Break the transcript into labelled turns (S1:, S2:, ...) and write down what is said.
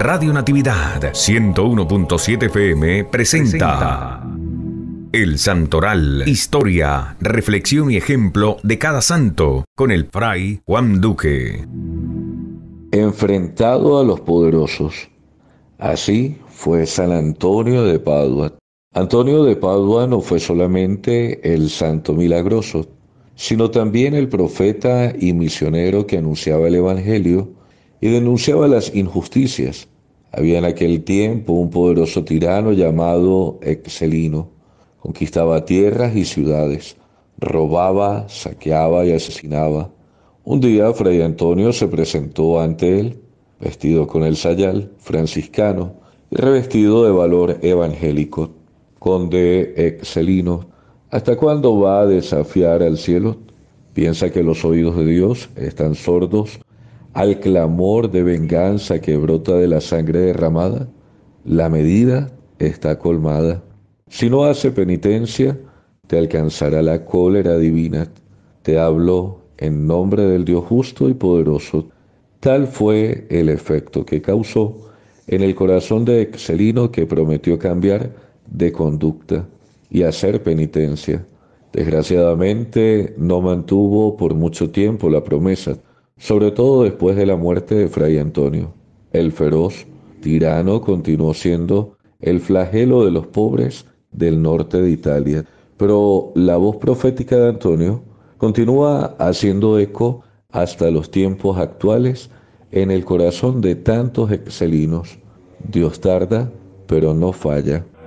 S1: Radio Natividad 101.7 FM presenta, El Santoral, historia, reflexión y ejemplo de cada santo con el fray Juan Duque.
S2: Enfrentado a los poderosos. Así fue San Antonio de Padua. Antonio de Padua no fue solamente el santo milagroso, sino también el profeta y misionero que anunciaba el Evangelio y denunciaba las injusticias. Había en aquel tiempo un poderoso tirano llamado Excelino. Conquistaba tierras y ciudades, robaba, saqueaba y asesinaba. Un día Fray Antonio se presentó ante él, vestido con el sayal franciscano y revestido de valor evangélico. Conde Excelino, ¿hasta cuándo va a desafiar al cielo? ¿Piensa que los oídos de Dios están sordos al clamor de venganza que brota de la sangre derramada, la medida está colmada. Si no hace penitencia, te alcanzará la cólera divina. Te hablo en nombre del Dios justo y poderoso. Tal fue el efecto que causó en el corazón de Excelino que prometió cambiar de conducta y hacer penitencia. Desgraciadamente no mantuvo por mucho tiempo la promesa sobre todo después de la muerte de Fray Antonio. El feroz tirano continuó siendo el flagelo de los pobres del norte de Italia, pero la voz profética de Antonio continúa haciendo eco hasta los tiempos actuales en el corazón de tantos excelinos. Dios tarda, pero no falla.